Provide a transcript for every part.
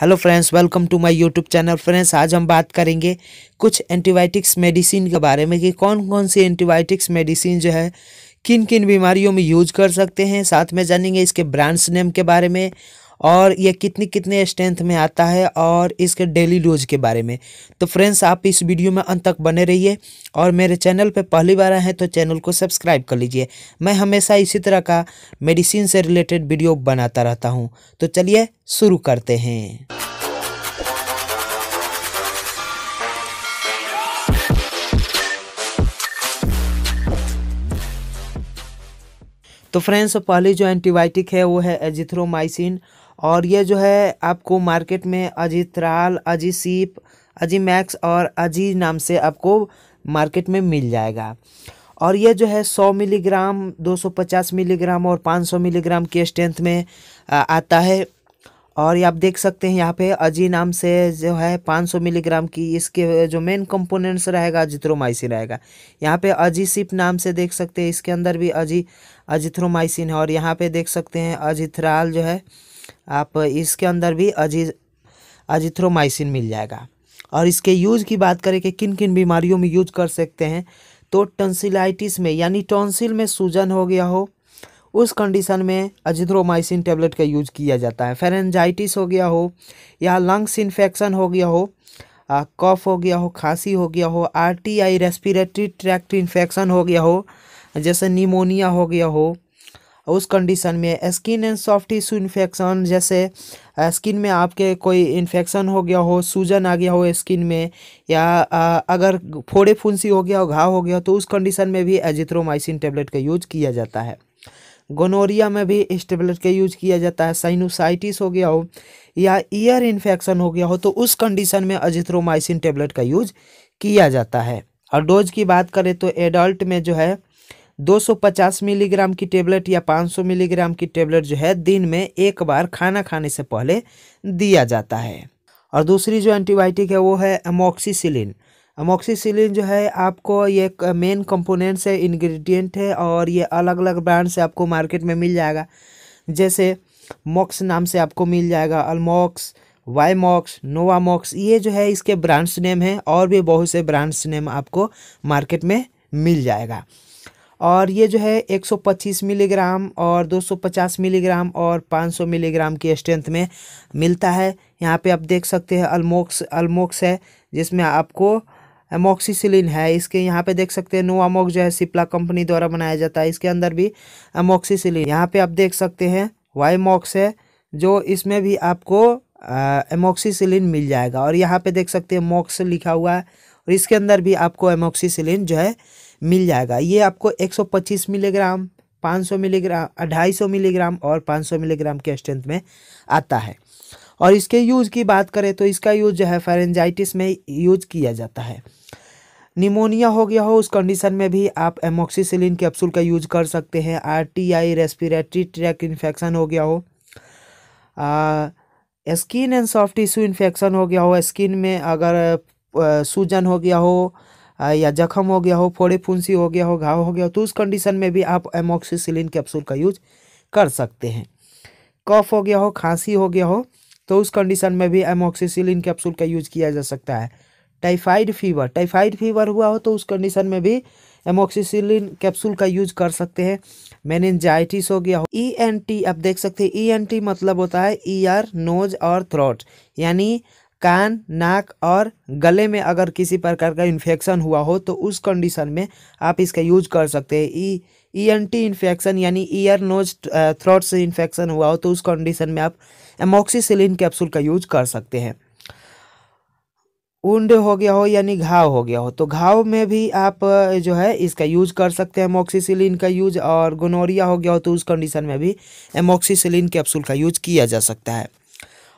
hello friends welcome to my YouTube channel friends आज हम बात करेंगे कुछ एंटीबायोटिक्स मेडिसिन के बारे में कि कौन कौन सी एंटीबायोटिक्स मेडिसिन जो है किन किन बीमारियों में यूज कर सकते हैं साथ में जानेंगे इसके ब्रांड्स नेम के बारे में और ये कितनी कितने स्ट्रेंथ में आता है और इसके डेली डोज के बारे में तो फ्रेंड्स आप इस वीडियो में अंत तक बने रहिए और मेरे चैनल पर पहली बार आए हैं तो चैनल को सब्सक्राइब कर लीजिए मैं हमेशा इसी तरह का मेडिसिन से रिलेटेड वीडियो बनाता रहता हूँ तो चलिए शुरू करते हैं तो फ्रेंड्स पहली जो एंटीबायोटिक है वो है एजिथ्रोमाइसिन और ये जो है आपको मार्केट में अजी अजीसीप अजी मैक्स और अजी नाम से आपको मार्केट में मिल जाएगा और ये जो है 100 मिलीग्राम 250 मिलीग्राम और 500 मिलीग्राम के स्ट्रेंथ में आता है और ये आप देख सकते हैं यहाँ पे अजी नाम से जो है 500 मिलीग्राम की इसके जो मेन कंपोनेंट्स रहेगा अजिथ्रोमाइसिन रहेगा यहाँ पे अजी सिप नाम से देख सकते हैं इसके अंदर भी अजी अजिथ्रोमाइसिन है और यहाँ पे देख सकते हैं अजिथ्राल जो है आप इसके अंदर भी अजी अजिथ्रोमाइसिन मिल जाएगा और इसके यूज़ की बात करें कि किन किन बीमारियों में यूज कर सकते हैं तो टॉन्सिलाइटिस में यानी टॉन्सिल में सूजन हो गया हो उस कंडीशन में अजिथ्रोमाइसिन टेबलेट का यूज किया जाता है फेरेंजाइटिस हो गया हो या लंग्स इन्फेक्शन हो गया हो कफ हो गया हो खांसी हो गया हो आरटीआई रेस्पिरेटरी ट्रैक्ट इन्फेक्शन हो गया हो जैसे निमोनिया हो गया हो उस कंडीशन में skin and soft tissue infection जैसे स्किन में आपके कोई इन्फेक्शन हो गया हो सूजन आ गया हो स्किन में या अगर फोड़े फुंसी हो गया हो घाव हो गया तो उस कंडीशन में भी एजिथ्रोमाइसिन टेबलेट का यूज किया जाता है गोनोरिया में भी इस टेबलेट का यूज किया जाता है साइनोसाइटिस हो गया हो या ईयर इन्फेक्शन हो गया हो तो उस कंडीशन में अजिथ्रोमाइसिन टेबलेट का यूज किया जाता है और डोज की बात करें तो एडल्ट में जो है 250 मिलीग्राम की टेबलेट या 500 मिलीग्राम की टेबलेट जो है दिन में एक बार खाना खाने से पहले दिया जाता है और दूसरी जो एंटीबायोटिक है वो है अमोक्सीसिलिन अमोक्सीसिलिन जो है आपको ये मेन कंपोनेंट्स है इंग्रेडिएंट है और ये अलग अलग ब्रांड से आपको मार्केट में मिल जाएगा जैसे मॉक्स नाम से आपको मिल जाएगा अलमॉक्स वाईमॉक्स नोवामॉक्स ये जो है इसके ब्रांड्स नेम है और भी बहुत से ब्रांड्स नेम आपको मार्केट में मिल जाएगा और ये जो है 125 मिलीग्राम और 250 मिलीग्राम और 500 मिलीग्राम की स्ट्रेंथ में मिलता है यहाँ पे आप देख सकते हैं अलमोक्स अलमोक्स है जिसमें आपको एमोक्सीसिलिन है इसके यहाँ पे देख सकते हैं नोवामोक जो है सिप्ला कंपनी द्वारा बनाया जाता है इसके अंदर भी एमोक्सीसिलिन यहाँ पे आप देख सकते हैं वाईमॉक्स है जो इसमें भी आपको एमोक्सीसिलिन मिल जाएगा और यहाँ पे देख सकते हैं मोक्स लिखा हुआ है और इसके अंदर भी आपको एमोक्सीसिलिन जो है मिल जाएगा ये आपको 125 मिलीग्राम 500 मिलीग्राम ढाई सौ मिलीग्राम और 500 मिलीग्राम के स्ट्रेंथ में आता है और इसके यूज़ की बात करें तो इसका यूज़ जो है फेरेंजाइटिस में यूज किया जाता है निमोनिया हो गया हो उस कंडीशन में भी आप एमोक्सीसिलिन कैप्सूल का यूज कर सकते हैं आरटीआई रेस्पिरेटरी ट्रैक इन्फेक्शन हो गया हो skin and soft tissue infection हो गया हो स्किन में अगर सूजन हो गया हो या जख्म हो गया हो फोड़े फुंसी हो गया हो घाव हो गया हो तो उस कंडीशन में भी आप एमोक्सीसिलिन कैप्सूल का यूज कर सकते हैं कफ हो गया हो खांसी हो गया हो तो उस कंडीशन में भी एमोक्सीसिलिन कैप्सूल का यूज किया जा सकता है टाइफाइड फीवर टाइफाइड फीवर हुआ हो तो उस कंडीशन में भी एमोक्सीसिलिन कैप्सूल का यूज कर सकते हैं मेनिनजाइटिस हो गया हो ई एन टी आप देख सकते हैं ई एन टी मतलब होता है ईयर नोज और थ्रोट यानी कान नाक और गले में अगर किसी प्रकार का इन्फेक्शन हुआ हो तो उस कंडीशन में आप इसका यूज कर सकते हैं ई एन टी इन्फेक्शन यानी ईयर नोज थ्रोट से इन्फेक्शन हुआ हो तो उस कंडीशन में आप एमोक्सीसिलिन कैप्सूल का यूज कर सकते हैं उंड हो गया हो यानी घाव हो गया हो तो घाव में भी आप जो है इसका यूज कर सकते हैं एमोक्सीसिलिन का यूज और गोनोरिया हो गया हो तो उस कंडीशन में भी एमोक्सीसिलिन कैप्सूल का यूज किया जा सकता है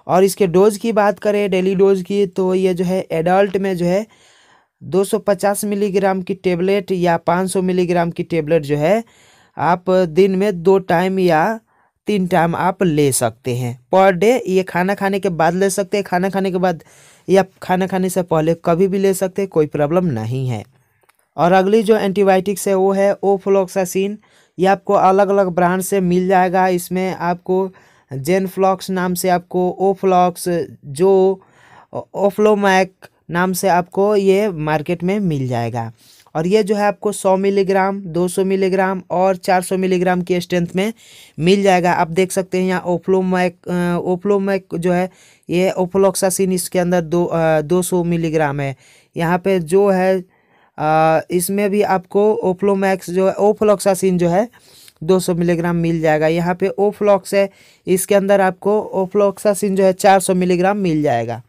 और इसके डोज की बात करें डेली डोज की तो ये जो है एडल्ट में जो है 250 मिलीग्राम की टेबलेट या 500 मिलीग्राम की टेबलेट जो है आप दिन में दो टाइम या तीन टाइम आप ले सकते हैं पर डे ये खाना खाने के बाद ले सकते हैं खाना खाने के बाद या खाना खाने से पहले कभी भी ले सकते हैं कोई प्रॉब्लम नहीं है और अगली जो एंटीबायोटिक्स है वो है ओफ्लोक्सासिन ये आपको अलग अलग ब्रांड से मिल जाएगा इसमें आपको जेन फ्लॉक्स नाम से आपको ओ फ्लॉक्स जो ओफ्लोमैक नाम से आपको ये मार्केट में मिल जाएगा और ये जो है आपको 100 मिलीग्राम 200 मिलीग्राम और 400 मिलीग्राम की स्ट्रेंथ में मिल जाएगा आप देख सकते हैं यहाँ ओफ्लोमैक ओफ्लोमैक जो है ये ओफ्लोक्सासिन इसके अंदर दो दो सौ मिलीग्राम है यहाँ पे जो है आ, इसमें भी आपको ओफ्लोमैक्स जो है ओफ्लोक्सासिन जो है 200 मिलीग्राम मिल जाएगा यहाँ पे ओफ्लॉक्स है इसके अंदर आपको ओफ्लॉक्सासिन जो है 400 मिलीग्राम मिल जाएगा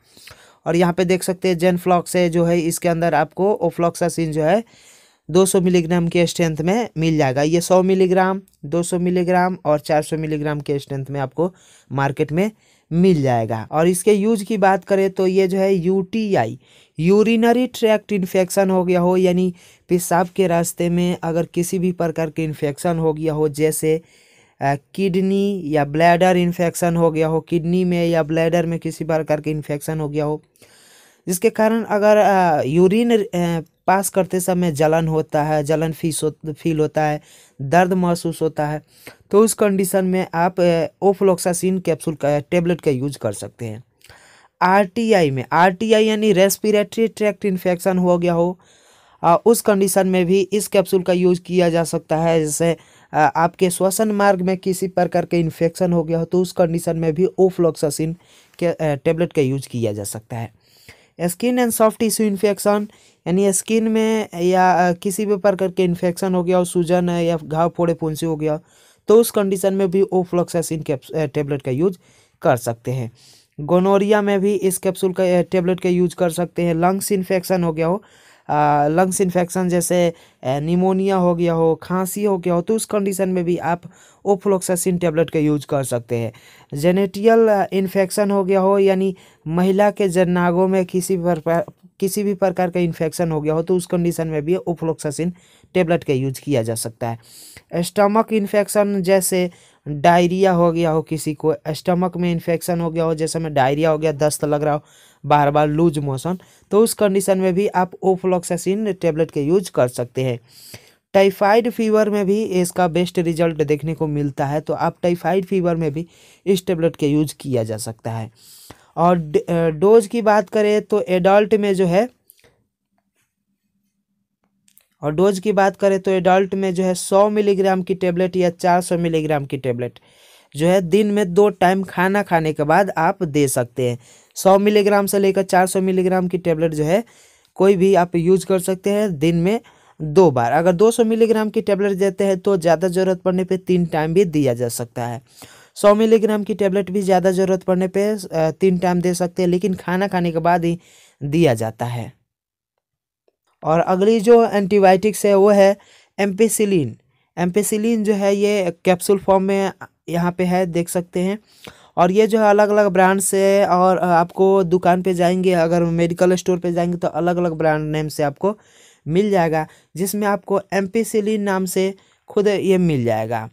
और यहाँ पे देख सकते हैं जेनफ्लॉक्स है जो है इसके अंदर आपको ओफ्लॉक्सासिन जो है 200 मिलीग्राम के स्ट्रेंथ में मिल जाएगा ये 100 मिलीग्राम 200 मिलीग्राम और 400 मिलीग्राम के स्ट्रेंथ में आपको मार्केट में मिल जाएगा और इसके यूज की बात करें तो ये जो है यूटीआई यूरिनरी ट्रैक्ट इन्फेक्शन हो गया हो यानी पेशाब के रास्ते में अगर किसी भी प्रकार के इन्फेक्शन हो गया हो जैसे किडनी या ब्लैडर इन्फेक्शन हो गया हो किडनी में या ब्लैडर में किसी प्रकार के इन्फेक्शन हो गया हो जिसके कारण अगर यूरिन पास करते समय जलन होता है जलन फीस हो, फील होता है दर्द महसूस होता है तो उस कंडीशन में आप ओफ्लोक्सासिन कैप्सूल का टेबलेट का यूज कर सकते हैं आरटीआई में आरटीआई यानी रेस्पिरेटरी ट्रैक्ट इन्फेक्शन हो गया हो आ, उस कंडीशन में भी इस कैप्सूल का यूज किया जा सकता है जैसे आपके श्वसन मार्ग में किसी प्रकार के इन्फेक्शन हो गया हो तो उस कंडीशन में भी ओफ्लोक्सासिन के टेबलेट का यूज किया जा सकता है skin and soft tissue infection यानी स्किन में या किसी भी प्रकार के इन्फेक्शन हो गया और सूजन है या घाव फोड़े फूंसी हो गया तो उस कंडीशन में भी ओ टेबलेट का यूज कर सकते हैं गोनोरिया में भी इस कैप्सूल का टेबलेट का यूज कर सकते हैं लंग्स इन्फेक्शन हो गया हो लंग्स इन्फेक्शन जैसे निमोनिया हो गया हो खांसी हो गया हो तो उस कंडीशन में भी आप ओफ्लोक्सासिन टेबलेट का यूज कर सकते हैं जेनेटियल इन्फेक्शन हो गया हो यानी महिला के जन्नागों में किसी किसी भी प्रकार का इन्फेक्शन हो गया हो तो उस कंडीशन में भी ओफ्लोक्सासिन टेबलेट का यूज किया जा सकता है स्टमक इन्फेक्शन जैसे डायरिया हो गया हो किसी को स्टमक में इन्फेक्शन हो गया हो जैसे में डायरिया हो गया दस्त लग रहा हो बार बार लूज मोशन तो उस कंडीशन में भी आप ओफ्लोक्सासिन टेबलेट के यूज कर सकते हैं टाइफाइड फीवर में भी इसका बेस्ट रिजल्ट देखने को मिलता है तो आप टाइफाइड फीवर में भी इस टेबलेट के यूज किया जा सकता है और डोज की बात करें तो एडल्ट में जो है और डोज की बात करें तो एडल्ट में जो है सौ मिलीग्राम की टेबलेट या चार सौ मिलीग्राम की टेबलेट जो है दिन में दो टाइम खाना खाने के बाद आप दे सकते हैं सौ मिलीग्राम से लेकर चार सौ मिलीग्राम की टेबलेट जो है कोई भी आप यूज कर सकते हैं दिन में दो बार अगर दो सौ मिलीग्राम की टेबलेट देते हैं तो ज़्यादा ज़रूरत पड़ने पर तीन टाइम भी दिया जा सकता है सौ मिलीग्राम की टेबलेट भी ज़्यादा ज़रूरत पड़ने पर तीन टाइम दे सकते हैं लेकिन खाना खाने के बाद ही दिया जाता है और अगली जो एंटीबायोटिक्स है वो है एम्पेसिलिन एम्पेसिलिन जो है ये कैप्सूल फॉर्म में यहाँ पे है देख सकते हैं और ये जो है अलग अलग ब्रांड से और आपको दुकान पे जाएंगे अगर मेडिकल स्टोर पे जाएंगे तो अलग अलग ब्रांड नेम से आपको मिल जाएगा जिसमें आपको एम्पेसिलिन नाम से खुद ये मिल जाएगा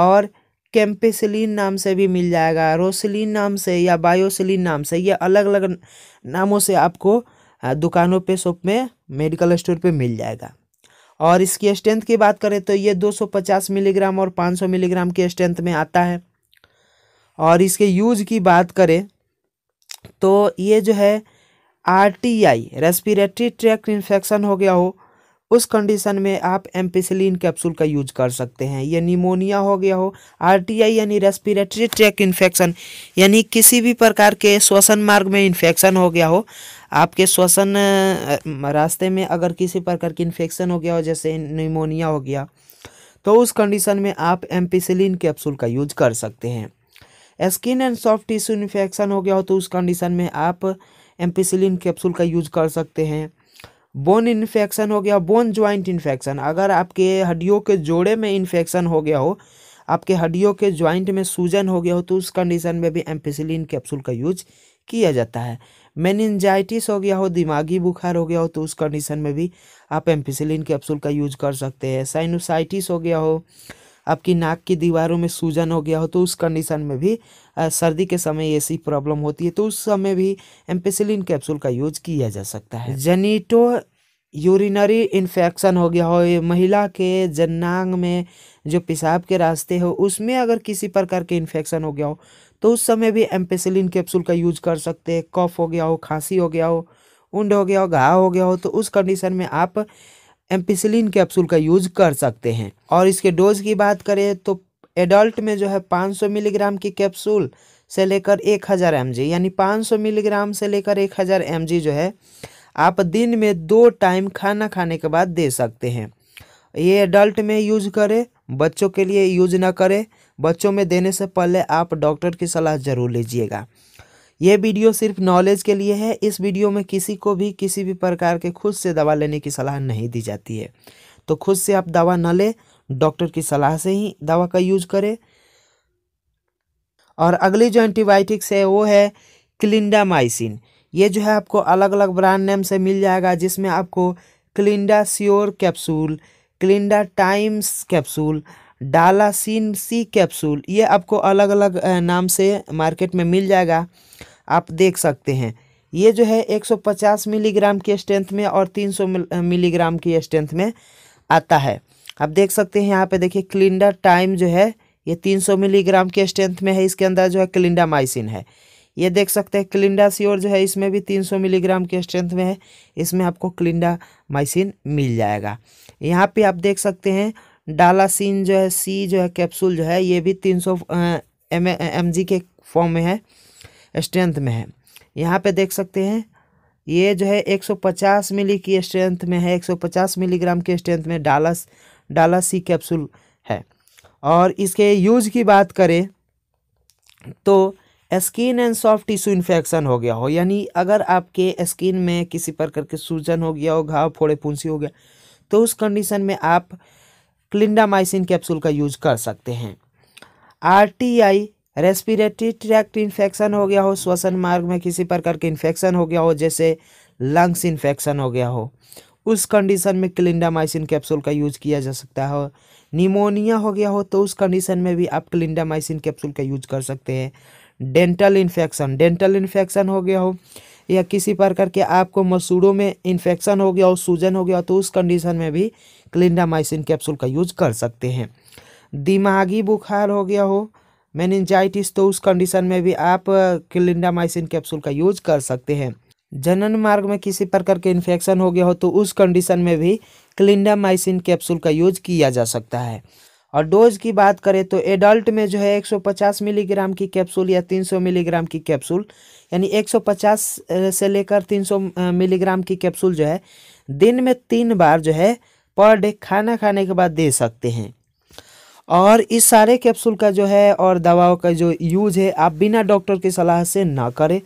और कैम्पेसिलिन नाम से भी मिल जाएगा रोसिलिन नाम से या बायोसिलिन नाम से ये अलग अलग नामों से आपको दुकानों पे शॉप में मेडिकल स्टोर पे मिल जाएगा और इसकी स्ट्रेंथ की बात करें तो ये 250 मिलीग्राम और 500 मिलीग्राम के स्ट्रेंथ में आता है और इसके यूज की बात करें तो ये जो है आर रेस्पिरेटरी ट्रैक्ट इन्फेक्शन हो गया हो उस कंडीशन में आप एम्पेसिलिन कैप्सूल का यूज कर सकते हैं ये निमोनिया हो गया हो आरटीआई यानी रेस्पिरेटरी ट्रैक इन्फेक्शन यानी किसी भी प्रकार के श्वसन मार्ग में इन्फेक्शन हो गया हो आपके श्वसन रास्ते में अगर किसी प्रकार की इन्फेक्शन हो गया हो जैसे निमोनिया हो गया तो उस कंडीशन में आप एम्पिसिलिन कैप्सूल का यूज कर सकते हैं skin and soft tissue infection हो गया हो तो उस कंडीशन में आप एम्पिसिलिन कैप्सूल का यूज कर सकते हैं बोन इन्फेक्शन हो गया बोन ज्वाइंट इन्फेक्शन अगर आपके हड्डियों के जोड़े में इन्फेक्शन हो गया हो आपके हड्डियों के ज्वाइंट में सूजन हो गया हो तो उस कंडीशन में भी एम्पेसिलिन कैप्सूल का यूज किया जाता है मेनिनजाइटिस हो गया हो दिमागी बुखार हो गया हो तो उस कंडीशन में भी आप एम्पेसिलिन कैप्सूल का यूज कर सकते हैं साइनोसाइटिस हो गया हो आपकी नाक की दीवारों में सूजन हो गया हो तो उस कंडीशन में भी सर्दी के समय ऐसी प्रॉब्लम होती है तो उस समय भी एम्पेसिलिन कैप्सूल का यूज किया जा सकता है जेनिटो यूरिनरी इन्फेक्शन हो गया हो महिला के जन्नांग में जो पेशाब के रास्ते हो उसमें अगर किसी प्रकार के इन्फेक्शन हो गया हो तो उस समय भी एम्पेसिलिन कैप्सूल का यूज कर सकते हैं कफ हो गया हो खांसी हो गया हो उंड हो गया हो घाव हो गया हो तो उस कंडीशन में आप एम्पिसिलिन कैप्सूल का यूज कर सकते हैं और इसके डोज की बात करें तो एडल्ट में जो है 500 मिलीग्राम की कैप्सूल से लेकर 1000 हज़ार यानी 500 मिलीग्राम से लेकर 1000 हज़ार जो है आप दिन में दो टाइम खाना खाने के बाद दे सकते हैं ये एडल्ट में यूज करें बच्चों के लिए यूज ना करें बच्चों में देने से पहले आप डॉक्टर की सलाह ज़रूर लीजिएगा यह वीडियो सिर्फ नॉलेज के लिए है इस वीडियो में किसी को भी किसी भी प्रकार के खुद से दवा लेने की सलाह नहीं दी जाती है तो खुद से आप दवा न लें डॉक्टर की सलाह से ही दवा का यूज करें और अगली जो एंटीबायोटिक्स है वो है क्लिंडामाइसिन ये जो है आपको अलग अलग ब्रांड नेम से मिल जाएगा जिसमें आपको Clinda sure capsule Clinda times capsule Dalacin C capsule ये आपको अलग अलग नाम से मार्केट में मिल जाएगा आप देख सकते हैं ये जो है 150 मिलीग्राम के स्ट्रेंथ में और 300 मिलीग्राम की स्ट्रेंथ में आता है आप देख सकते हैं यहाँ पे देखिए क्लिंडर टाइम जो है ये 300 मिलीग्राम के स्ट्रेंथ में है इसके अंदर जो है क्लिंडा माइसिन है ये देख सकते हैं क्लिंडा सियोर जो है इसमें भी 300 मिलीग्राम के स्ट्रेंथ में है इसमें आपको क्लिंडा माइसिन मिल जाएगा यहाँ पर आप देख सकते हैं डालासिन जो है सी जो है कैप्सूल जो है ये भी तीन सौ एम के फॉर्म में है स्ट्रेंथ में है यहाँ पे देख सकते हैं ये जो है 150 मिली की स्ट्रेंथ में है 150 मिलीग्राम के स्ट्रेंथ में डालस डाला सी कैप्सूल है और इसके यूज की बात करें तो skin and soft tissue infection हो गया हो यानी अगर आपके स्किन में किसी प्रकार के सूजन हो गया हो घाव फोड़े पुंसी हो गया तो उस कंडीशन में आप क्लिंडामाइसिन कैप्सूल का यूज कर सकते हैं R T I respiratory tract infection हो गया हो श्वसन मार्ग में किसी प्रकार के इन्फेक्शन हो गया हो जैसे लंग्स इन्फेक्शन हो गया हो उस कंडीशन में क्लिंडामाइसिन कैप्सूल का यूज किया जा सकता है निमोनिया हो गया हो तो उस कंडीशन में भी आप क्लिंडामाइसिन कैप्सूल का यूज कर सकते हैं डेंटल इन्फेक्शन डेंटल इन्फेक्शन हो गया हो या किसी प्रकार के आपको मसूड़ों में इन्फेक्शन हो गया हो सूजन हो गया हो तो उस कंडीशन में भी क्लिंडामाइसिन कैप्सूल का यूज कर सकते हैं दिमागी बुखार हो गया हो मैनजाइटिस तो उस कंडीशन में भी आप क्लिंडामाइसिन कैप्सूल का यूज कर सकते हैं जनन मार्ग में किसी प्रकार के इन्फेक्शन हो गया हो तो उस कंडीशन में भी क्लिंडामाइसिन कैप्सूल का यूज किया जा सकता है और डोज की बात करें तो एडल्ट में जो है 150 मिलीग्राम की कैप्सूल या 300 मिलीग्राम की कैप्सूल यानी 150 से लेकर 300 मिलीग्राम की कैप्सूल जो है दिन में तीन बार जो है पर डे खाना खाने के बाद दे सकते हैं और इस सारे कैप्सूल का जो है और दवाओं का जो यूज है आप बिना डॉक्टर की सलाह से ना करें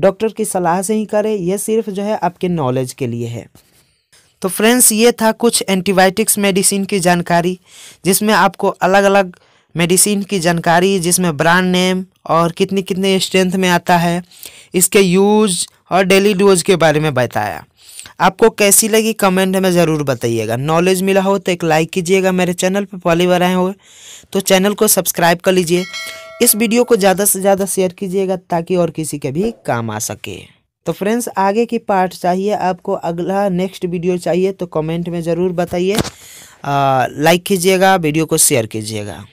डॉक्टर की सलाह से ही करें यह सिर्फ जो है आपके नॉलेज के लिए है तो फ्रेंड्स ये था कुछ एंटीबायोटिक्स मेडिसिन की जानकारी जिसमें आपको अलग अलग मेडिसिन की जानकारी जिसमें ब्रांड नेम और कितनी कितने स्ट्रेंथ में आता है इसके यूज और डेली डोज के बारे में बताया आपको कैसी लगी कमेंट में ज़रूर बताइएगा नॉलेज मिला हो तो एक लाइक कीजिएगा मेरे चैनल पर पहली बार आए हो तो चैनल को सब्सक्राइब कर लीजिए इस वीडियो को ज़्यादा से ज़्यादा शेयर कीजिएगा ताकि और किसी के भी काम आ सके तो फ्रेंड्स आगे की पार्ट चाहिए आपको अगला नेक्स्ट वीडियो चाहिए तो कमेंट में ज़रूर बताइए लाइक कीजिएगा वीडियो को शेयर कीजिएगा